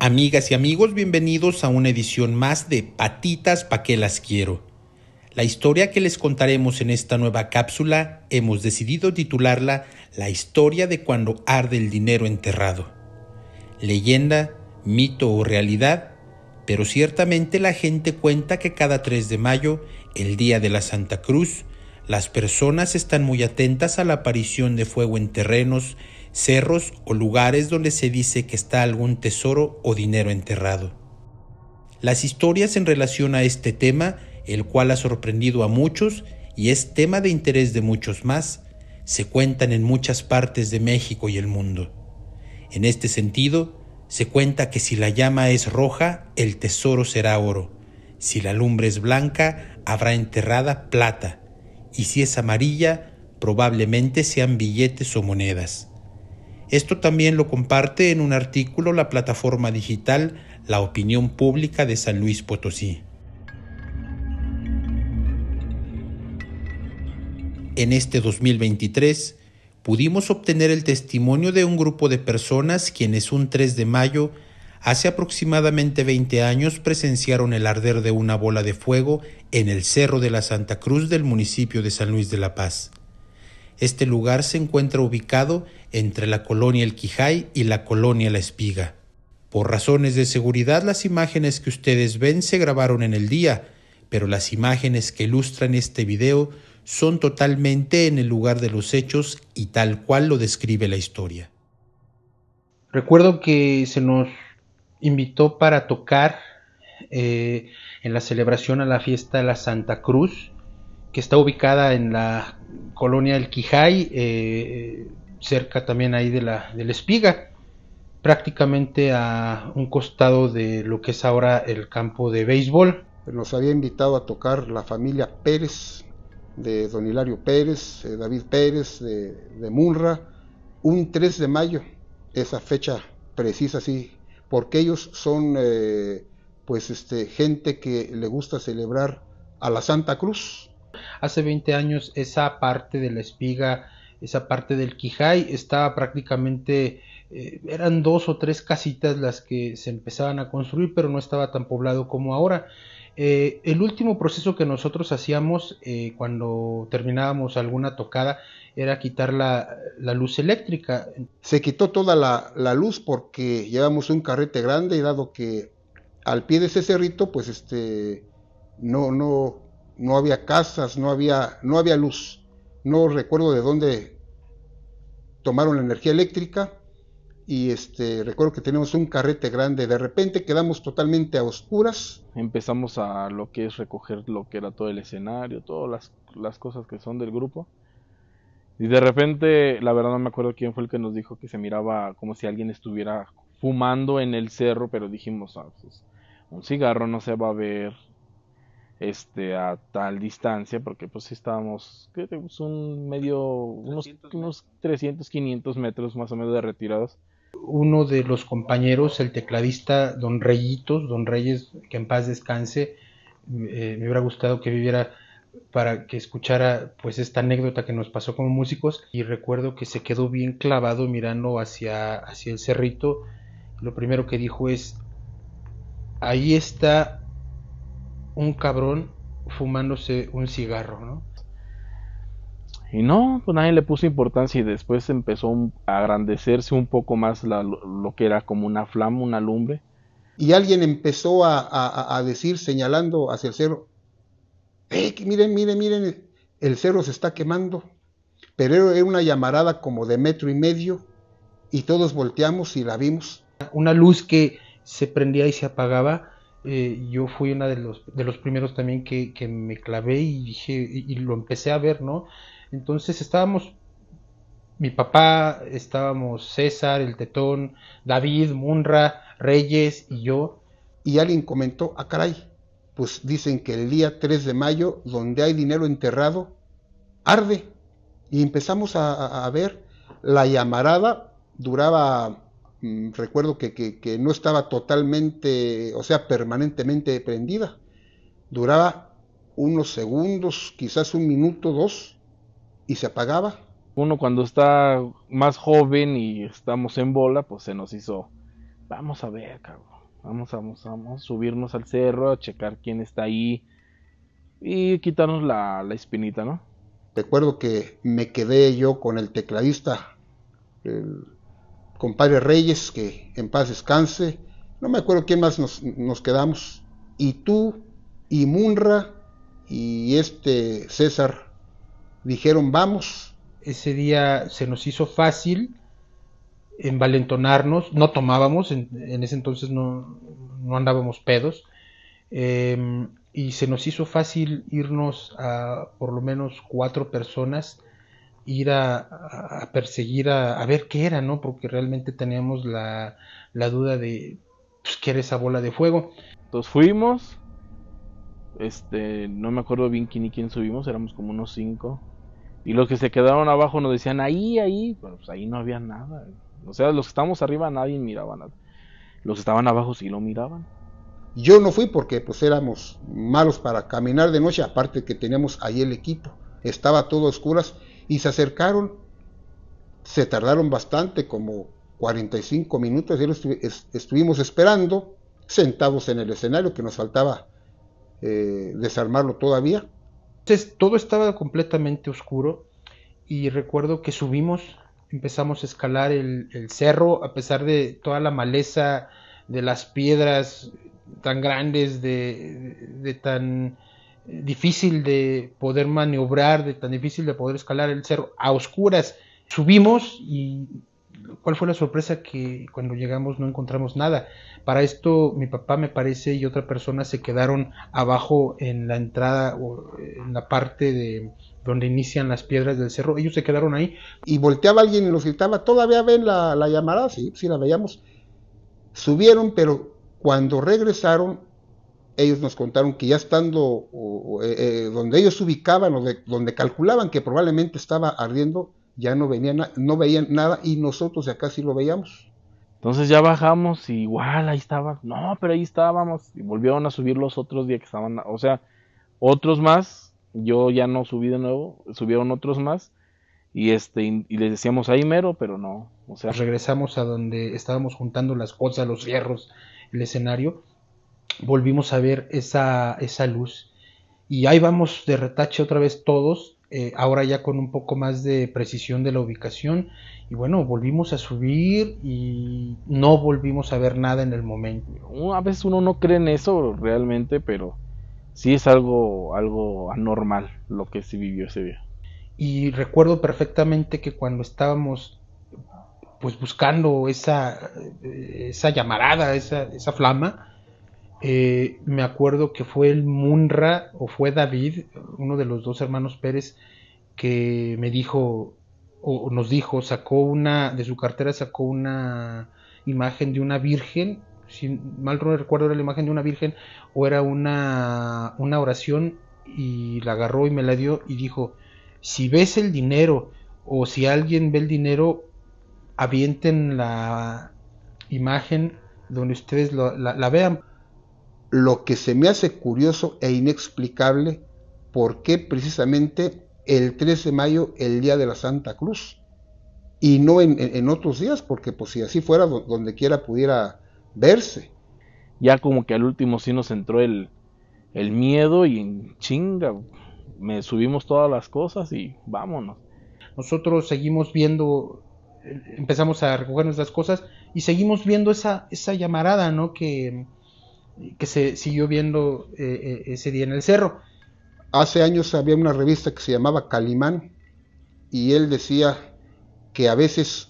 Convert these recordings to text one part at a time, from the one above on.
Amigas y amigos, bienvenidos a una edición más de Patitas Pa' que las quiero. La historia que les contaremos en esta nueva cápsula hemos decidido titularla La historia de cuando arde el dinero enterrado. Leyenda, mito o realidad, pero ciertamente la gente cuenta que cada 3 de mayo, el día de la Santa Cruz, las personas están muy atentas a la aparición de fuego en terrenos, cerros o lugares donde se dice que está algún tesoro o dinero enterrado. Las historias en relación a este tema, el cual ha sorprendido a muchos y es tema de interés de muchos más, se cuentan en muchas partes de México y el mundo. En este sentido, se cuenta que si la llama es roja, el tesoro será oro, si la lumbre es blanca, habrá enterrada plata, y si es amarilla, probablemente sean billetes o monedas. Esto también lo comparte en un artículo la plataforma digital La Opinión Pública de San Luis Potosí. En este 2023 pudimos obtener el testimonio de un grupo de personas quienes un 3 de mayo, hace aproximadamente 20 años, presenciaron el arder de una bola de fuego en el Cerro de la Santa Cruz del municipio de San Luis de la Paz. Este lugar se encuentra ubicado entre la colonia El Quijay y la colonia La Espiga. Por razones de seguridad, las imágenes que ustedes ven se grabaron en el día, pero las imágenes que ilustran este video son totalmente en el lugar de los hechos y tal cual lo describe la historia. Recuerdo que se nos invitó para tocar eh, en la celebración a la fiesta de la Santa Cruz que está ubicada en la colonia El Quijay, eh, cerca también ahí de la, Espiga, prácticamente a un costado de lo que es ahora el campo de béisbol. Nos había invitado a tocar la familia Pérez, de don Hilario Pérez, David Pérez, de, Munra, un 3 de mayo, esa fecha precisa, porque ellos son eh, pues este, gente que le gusta celebrar a la Santa Cruz, Hace 20 años esa parte de la espiga, esa parte del Quijay estaba prácticamente, eh, eran dos o tres casitas las que se empezaban a construir, pero no estaba tan poblado como ahora. Eh, el último proceso que nosotros hacíamos eh, cuando terminábamos alguna tocada era quitar la, luz eléctrica. Se quitó toda la, la, luz porque llevamos un carrete grande y dado que al pie de ese cerrito, pues este, no, no, no había casas, no había, no había luz. No recuerdo de dónde tomaron la energía eléctrica y este recuerdo que teníamos un carrete grande. De repente quedamos totalmente a oscuras. Empezamos a lo que es recoger lo que era todo el escenario, todas las, cosas que son del grupo. Y de repente, la verdad no me acuerdo quién fue el que nos dijo que se miraba como si alguien estuviera fumando en el cerro, pero dijimos, ah, pues, un cigarro no se va a ver, este a tal distancia porque pues estábamos un medio unos 300, 500 metros más o menos de retirados uno de los compañeros el tecladista don Reyitos don Reyes que en paz descanse eh, me hubiera gustado que viviera para que escuchara pues esta anécdota que nos pasó como músicos y recuerdo que se quedó bien clavado mirando hacia hacia el cerrito lo primero que dijo es ahí está un cabrón fumándose un cigarro, ¿no? Y no, pues nadie le puso importancia y después empezó a agrandecerse un poco más lo que era como una flama, una lumbre. Y alguien empezó a, decir, señalando hacia el cerro, ...eh, miren, miren, miren, el cerro se está quemando. Pero era una llamarada como de metro y medio y todos volteamos y la vimos. Una luz que se prendía y se apagaba eh, yo fui una de los, de los primeros también que, me clavé y dije, y, lo empecé a ver, ¿no? Entonces estábamos, mi papá, estábamos César, el Tetón, David, Munra, Reyes y yo. Y alguien comentó, a ah, caray, pues dicen que el día 3 de mayo, donde hay dinero enterrado, arde. Y empezamos a, a ver, la llamarada duraba Mm, recuerdo que, no estaba totalmente, o sea, permanentemente prendida. Duraba unos segundos, quizás un minuto, dos, y se apagaba. Uno cuando está más joven y estamos en bola, pues se nos hizo, vamos a ver, cabrón, vamos, vamos, vamos, subirnos al cerro, a checar quién está ahí y quitarnos la, la espinita, ¿no? Recuerdo que me quedé yo con el tecladista, el compadre Reyes, que en paz descanse, no me acuerdo quién más nos, quedamos, y tú, y Munra, y este César, dijeron vamos. Ese día se nos hizo fácil envalentonarnos, no tomábamos, en, ese entonces no, andábamos pedos, em, y se nos hizo fácil irnos a por lo menos cuatro personas ir a, perseguir, a, ver qué era, ¿no? Porque realmente teníamos la, duda de pues, qué era esa bola de fuego. Entonces fuimos, este, no me acuerdo bien quién y quién subimos, éramos como unos cinco. Y los que se quedaron abajo nos decían, ahí, ahí, pues ahí no había nada. O sea, los que estábamos arriba nadie miraba nada. Los que estaban abajo sí lo miraban. Yo no fui porque pues éramos malos para caminar de noche, aparte que teníamos ahí el equipo. Estaba todo a oscuras y se acercaron, se tardaron bastante, como 45 minutos, y estuvimos esperando, sentados en el escenario, que nos faltaba eh, desarmarlo todavía. Entonces, todo estaba completamente oscuro y recuerdo que subimos, empezamos a escalar el, cerro, a pesar de toda la maleza, de las piedras tan grandes, de, de tan difícil de poder maniobrar, de tan difícil de poder escalar el cerro a oscuras. Subimos y cuál fue la sorpresa que cuando llegamos no encontramos nada. Para esto mi papá me parece y otra persona se quedaron abajo en la entrada o en la parte de donde inician las piedras del cerro. Ellos se quedaron ahí. Y volteaba alguien y nos gritaba, todavía ven la, la llamada, sí, sí la veíamos. Subieron, pero cuando regresaron ellos nos contaron que ya estando eh, eh, donde ellos ubicaban o donde calculaban que probablemente estaba ardiendo, ya no, venían, no veían nada y nosotros de acá sí lo veíamos. Entonces ya bajamos y igual ahí estaba, no, pero ahí estábamos y volvieron a subir los otros días que estaban, o sea, otros más, yo ya no subí de nuevo, subieron otros más y este y les decíamos ahí mero, pero no, o sea, regresamos a donde estábamos juntando las cosas, los fierros, el escenario volvimos a ver esa, esa luz. Y ahí vamos de retache otra vez todos, eh, ahora ya con un poco más de precisión de la ubicación. Y bueno, volvimos a subir y no volvimos a ver nada en el momento. A veces uno no cree en eso realmente, pero sí es algo, algo anormal lo que se vivió ese día. Y recuerdo perfectamente que cuando estábamos pues buscando esa, eh, esa llamarada, esa, esa flama, eh, me acuerdo que fue el Munra o fue David, uno de los dos hermanos Pérez, que me dijo o nos dijo, sacó una, de su cartera sacó una imagen de una virgen, si mal no recuerdo era la imagen de una virgen o era una, oración y la agarró y me la dio y dijo, si ves el dinero o si alguien ve el dinero, avienten la imagen donde ustedes la vean lo que se me hace curioso e inexplicable, ¿por qué precisamente el 13 de mayo, el día de la Santa Cruz? Y no en, otros días, porque pues si así fuera, donde quiera pudiera verse. Ya como que al último sí nos entró el, el miedo y en chinga, me subimos todas las cosas y vámonos. Nosotros seguimos viendo, eh, empezamos a recoger nuestras cosas y seguimos viendo esa, esa llamarada, ¿no? Que, que se siguió viendo eh, eh, ese día en el cerro. Hace años había una revista que se llamaba Calimán y él decía que a veces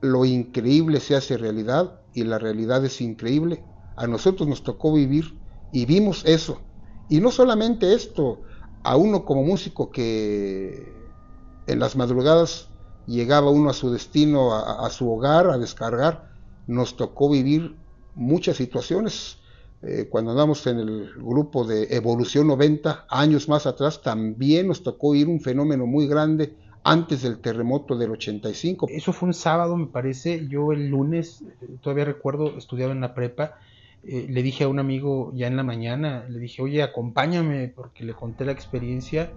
lo increíble se hace realidad y la realidad es increíble. A nosotros nos tocó vivir y vimos eso. Y no solamente esto, a uno como músico que en las madrugadas llegaba uno a su destino, a su hogar, a descargar, nos tocó vivir muchas situaciones eh, cuando andamos en el grupo de Evolución 90, años más atrás, también nos tocó ir un fenómeno muy grande antes del terremoto del 85. Eso fue un sábado, me parece. Yo el lunes, eh, todavía recuerdo, estudiaba en la prepa. Eh, le dije a un amigo ya en la mañana, le dije, oye, acompáñame, porque le conté la experiencia.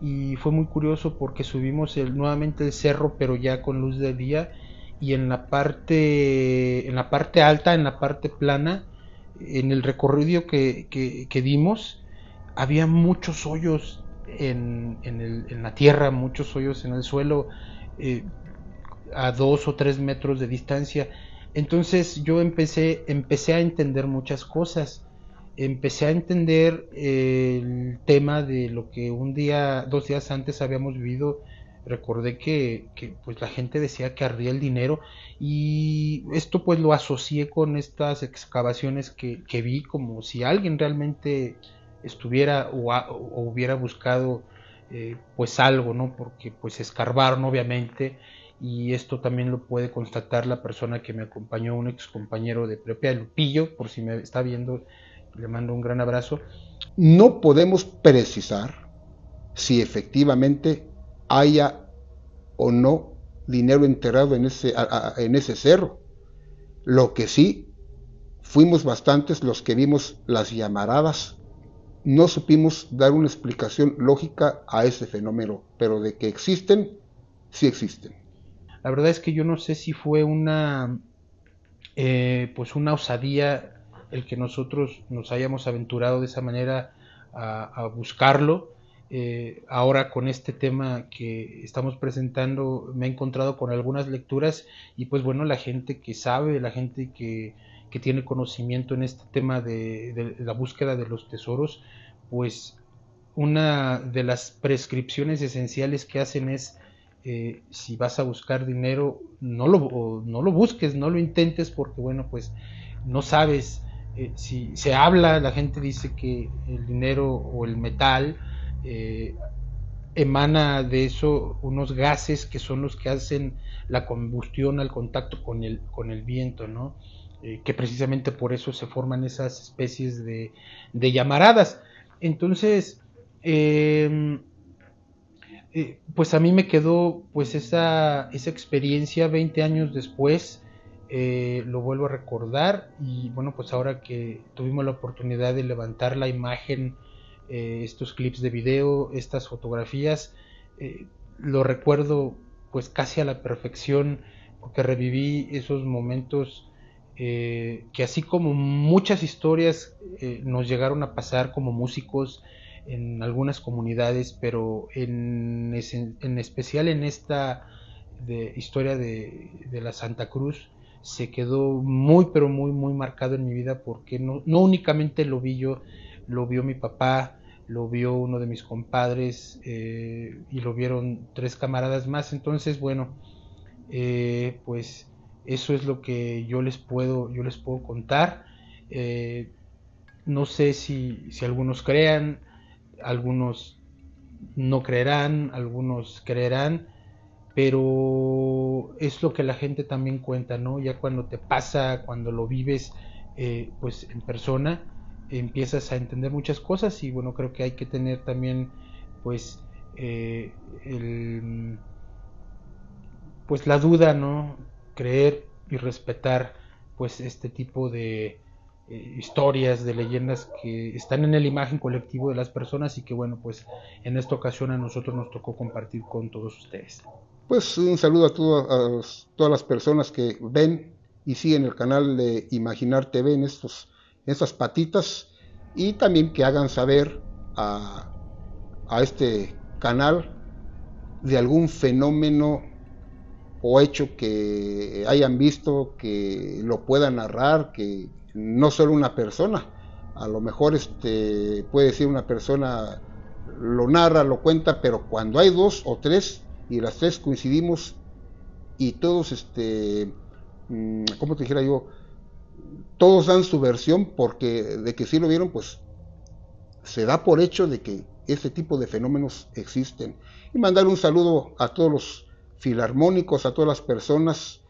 Y fue muy curioso porque subimos nuevamente el cerro, pero ya con luz de día. Y en la parte, en la parte alta, en la parte plana, en el recorrido que, que, dimos, había muchos hoyos en, en, la tierra, muchos hoyos en el suelo, eh, a dos o tres metros de distancia. Entonces yo empecé, empecé a entender muchas cosas. Empecé a entender eh, el tema de lo que un día, dos días antes habíamos vivido Recordé que, pues la gente decía que ardía el dinero y esto pues lo asocié con estas excavaciones que, vi como si alguien realmente estuviera o, hubiera buscado eh, pues algo, ¿no? Porque pues escarbaron obviamente y esto también lo puede constatar la persona que me acompañó, un ex compañero de propia, Lupillo, por si me está viendo, le mando un gran abrazo. No podemos precisar si efectivamente haya o no dinero enterrado en ese, en ese cerro. Lo que sí, fuimos bastantes los que vimos las llamaradas. No supimos dar una explicación lógica a ese fenómeno, pero de que existen, sí existen. La verdad es que yo no sé si fue una, eh, pues una osadía el que nosotros nos hayamos aventurado de esa manera a buscarlo eh, ahora con este tema que estamos presentando me he encontrado con algunas lecturas y pues bueno, la gente que sabe, la gente que, tiene conocimiento en este tema de, la búsqueda de los tesoros, pues una de las prescripciones esenciales que hacen es eh, si vas a buscar dinero, no lo, no lo busques, no lo intentes porque, bueno, pues no sabes. Eh, si se habla, la gente dice que el dinero o el metal eh, emana de eso unos gases que son los que hacen la combustión al contacto con el, con el viento, ¿no? Eh, que precisamente por eso se forman esas especies de, llamaradas. Entonces, em, eh, pues a mí me quedó pues esa, esa experiencia 20 años después, lo vuelvo a recordar y bueno, pues ahora que tuvimos la oportunidad de levantar la imagen eh, estos clips de video, estas fotografías. Eh, lo recuerdo pues casi a la perfección porque reviví esos momentos eh, que así como muchas historias nos llegaron a pasar como músicos en algunas comunidades, pero en, especial en esta historia de, la Santa Cruz, se quedó muy pero muy muy marcado en mi vida porque no, no únicamente lo vi yo, lo vio mi papá, lo vio uno de mis compadres eh, y lo vieron tres camaradas más. Entonces, bueno, eh, pues eso es lo que yo les puedo, yo les puedo contar. Eh, no sé si, si, algunos crean, algunos no creerán, algunos creerán, pero es lo que la gente también cuenta, ¿no? Ya cuando te pasa, cuando lo vives, pues en persona, empiezas a entender muchas cosas y bueno, creo que hay que tener también pues eh, el, pues la duda, ¿no? Creer y respetar pues este tipo de eh, historias, de leyendas que están en el imagen colectivo de las personas y que bueno, pues en esta ocasión a nosotros nos tocó compartir con todos ustedes. Pues un saludo a, todas, a todas las personas que ven y siguen el canal de Imaginar TV en estos esas patitas y también que hagan saber a, a este canal de algún fenómeno o hecho que hayan visto, que lo pueda narrar, que no solo una persona, a lo mejor este, puede ser una persona lo narra, lo cuenta, pero cuando hay dos o tres y las tres coincidimos y todos, este, mm, ¿cómo te dijera yo? todos dan su versión porque de que sí lo vieron, pues se da por hecho de que ese tipo de fenómenos existen. Y mandar un saludo a todos los filarmónicos, a todas las personas.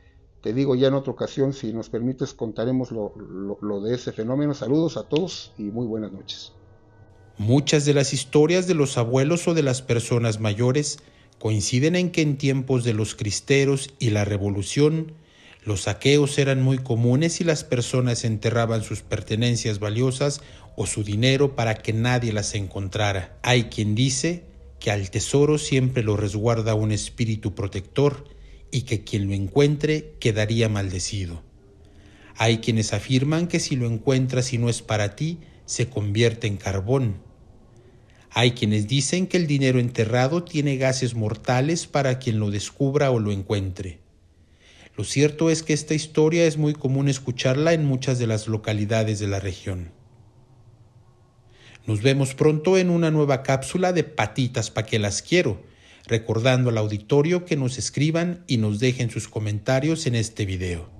Te digo ya en otra ocasión, si nos permites, contaremos lo, lo de ese fenómeno. Saludos a todos y muy buenas noches. Muchas de las historias de los abuelos o de las personas mayores coinciden en que en tiempos de los cristeros y la revolución, los saqueos eran muy comunes y las personas enterraban sus pertenencias valiosas o su dinero para que nadie las encontrara. Hay quien dice que al tesoro siempre lo resguarda un espíritu protector y que quien lo encuentre quedaría maldecido. Hay quienes afirman que si lo encuentras y no es para ti, se convierte en carbón. Hay quienes dicen que el dinero enterrado tiene gases mortales para quien lo descubra o lo encuentre. Lo cierto es que esta historia es muy común escucharla en muchas de las localidades de la región. Nos vemos pronto en una nueva cápsula de Patitas Pa' que las quiero, recordando al auditorio que nos escriban y nos dejen sus comentarios en este video.